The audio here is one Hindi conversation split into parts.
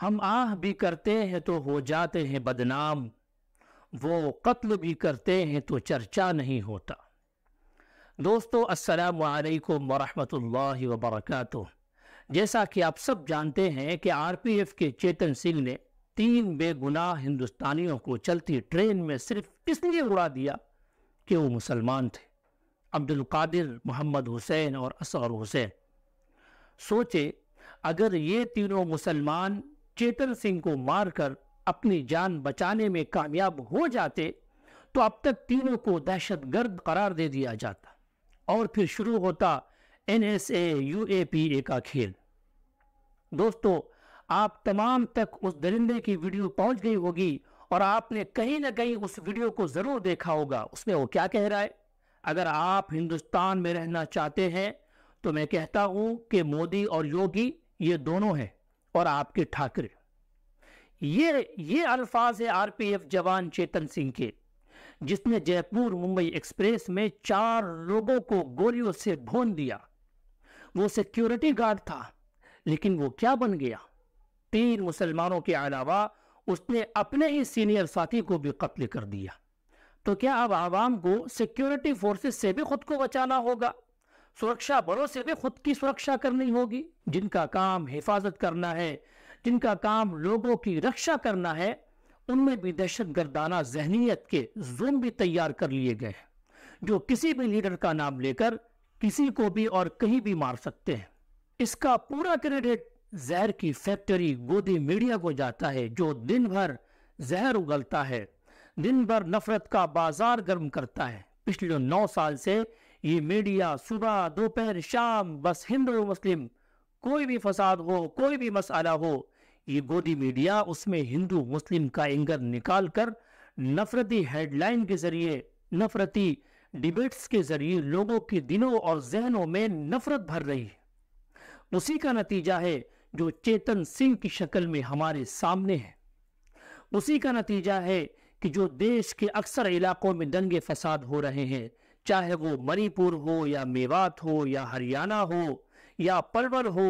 हम आह भी करते हैं तो हो जाते हैं बदनाम वो कत्ल भी करते हैं तो चर्चा नहीं होता दोस्तों अस्सलाम वालेकुम वरहमतुल्लाहि वबरकातुह जैसा कि आप सब जानते हैं कि आरपीएफ के चेतन सिंह ने तीन बेगुनाह हिंदुस्तानियों को चलती ट्रेन में सिर्फ इसलिए उड़ा दिया कि वो मुसलमान थे अब्दुल कादिर मोहम्मद हुसैन और असर हुसैन सोचे अगर ये तीनों मुसलमान चेतन सिंह को मारकर अपनी जान बचाने में कामयाब हो जाते तो अब तक तीनों को दहशतगर्द करार दे दिया जाता और फिर शुरू होता N S A U A P A का खेल दोस्तों आप तमाम तक उस दरिंदे की वीडियो पहुंच गई होगी और आपने कहीं ना कहीं उस वीडियो को ज़रूर देखा होगा उसमें वो क्या कह रहा है अगर आप हिंदुस्तान में रहना चाहते हैं तो मैं कहता हूं कि मोदी और योगी ये दोनों हैं और आपके ठाकरे ये ये अल्फाज है आरपीएफ जवान चेतन सिंह के जिसने जयपुर मुंबई एक्सप्रेस में चार लोगों को गोलियों से भून दिया वो सिक्योरिटी गार्ड था लेकिन वो क्या बन गया तीन मुसलमानों के अलावा उसने अपने ही सीनियर साथी को भी कत्ल कर दिया तो क्या अब आवाम को सिक्योरिटी फोर्सेस से भी खुद को बचाना होगा सुरक्षा बलों से भी खुद की सुरक्षा करनी होगी जिनका काम हिफाजत करना है जिनका काम लोगों की रक्षा करना है उनमें भी दहशत गर्दाना जहनीत के जुर्म भी तैयार कर लिए गए हैं जो किसी भी लीडर का नाम लेकर किसी को भी और कहीं भी मार सकते हैं इसका पूरा क्रेडिट जहर की फैक्ट्री गोदी मीडिया को जाता है जो दिन भर जहर उगलता है दिन भर नफरत का बाजार गर्म करता है पिछले नौ साल से ये मीडिया सुबह दोपहर शाम बस हिंदू मुस्लिम कोई भी फसाद हो कोई भी मसाला हो ये गोदी मीडिया उसमें हिंदू मुस्लिम का एंगर निकाल कर नफरती हेडलाइन के जरिए नफरती डिबेट्स के जरिए लोगों के दिनों और जहनों में नफरत भर रही है उसी का नतीजा है जो चेतन सिंह की शक्ल में हमारे सामने है उसी का नतीजा है कि जो देश के अक्सर इलाकों में दंगे फसाद हो रहे हैं चाहे वो मणिपुर हो या मेवात हो या हरियाणा हो या पलवर हो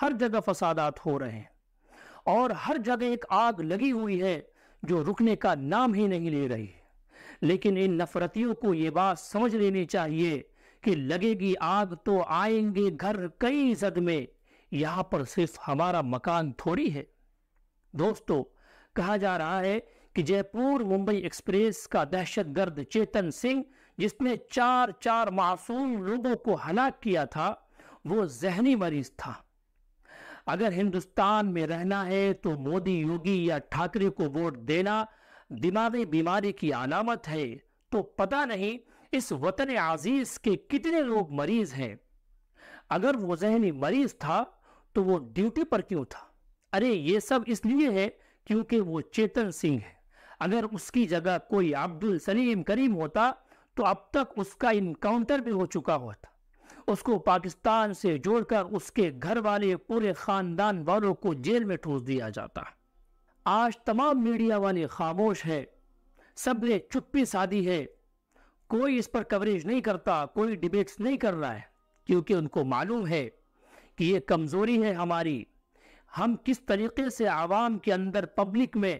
हर जगह फसादात हो रहे हैं और हर जगह एक आग लगी हुई है जो रुकने का नाम ही नहीं ले रही लेकिन इन नफरतियों को ये बात समझ लेनी चाहिए कि लगेगी आग तो आएंगे घर कई जद में यहाँ पर सिर्फ हमारा मकान थोड़ी है दोस्तों कहा जा रहा है कि जयपुर मुंबई एक्सप्रेस का दहशतगर्द चेतन सिंह जिसने चार चार मासूम लोगों को हलाक किया था वो जहनी मरीज था अगर हिंदुस्तान में रहना है तो मोदी योगी या ठाकरे को वोट देना दिमागी बीमारी की अलामत है तो पता नहीं इस वतन आजीज के कितने लोग मरीज हैं अगर वो जहनी मरीज था तो वो ड्यूटी पर क्यों था अरे ये सब इसलिए है क्योंकि वो चेतन सिंह है अगर उसकी जगह कोई अब्दुल सलीम करीम होता तो अब तक उसका इनकाउंटर भी हो चुका होता उसको पाकिस्तान से जोड़कर उसके घर वाले पूरे खानदान वालों को जेल में ठूस दिया जाता आज तमाम मीडिया वाले खामोश है सब ने चुप्पी साधी है कोई इस पर कवरेज नहीं करता कोई डिबेट्स नहीं कर रहा है क्योंकि उनको मालूम है कि ये कमज़ोरी है हमारी हम किस तरीके से आवाम के अंदर पब्लिक में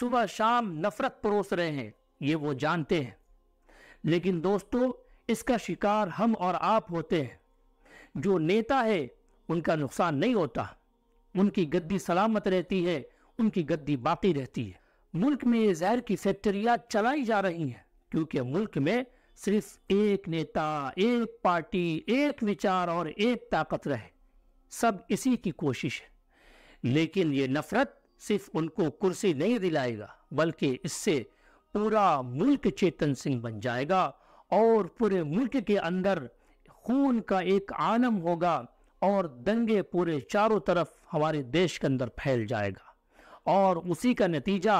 सुबह शाम नफरत परोस रहे हैं ये वो जानते हैं लेकिन दोस्तों इसका शिकार हम और आप होते हैं जो नेता है उनका नुकसान नहीं होता उनकी गद्दी सलामत रहती है उनकी गद्दी बाकी रहती है मुल्क में जहर की फैक्ट्रिया चलाई जा रही हैं क्योंकि मुल्क में सिर्फ एक नेता एक पार्टी एक विचार और एक ताकत रहे सब इसी की कोशिश है लेकिन ये नफरत सिर्फ उनको कुर्सी नहीं दिलाएगा बल्कि इससे पूरा मुल्क चेतन सिंह बन जाएगा और पूरे मुल्क के अंदर खून का एक आलम होगा और दंगे पूरे चारों तरफ हमारे देश के अंदर फैल जाएगा और उसी का नतीजा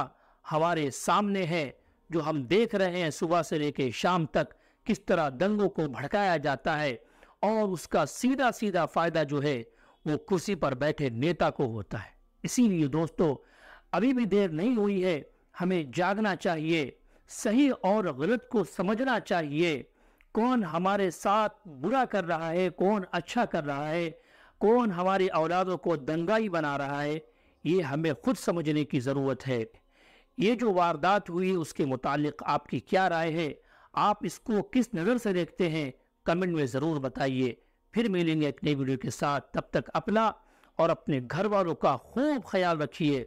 हमारे सामने है जो हम देख रहे हैं सुबह से लेकर शाम तक किस तरह दंगों को भड़काया जाता है और उसका सीधा सीधा फायदा जो है वो कुर्सी पर बैठे नेता को होता है इसीलिए दोस्तों अभी भी देर नहीं हुई है हमें जागना चाहिए सही और गलत को समझना चाहिए कौन हमारे साथ बुरा कर रहा है कौन अच्छा कर रहा है कौन हमारी औलादों को दंगाई बना रहा है ये हमें खुद समझने की ज़रूरत है ये जो वारदात हुई उसके मुतालिक आपकी क्या राय है आप इसको किस नज़र से देखते हैं कमेंट में ज़रूर बताइए फिर मिलेंगे एक नई वीडियो के साथ तब तक अपना और अपने घर वालों का खूब ख्याल रखिए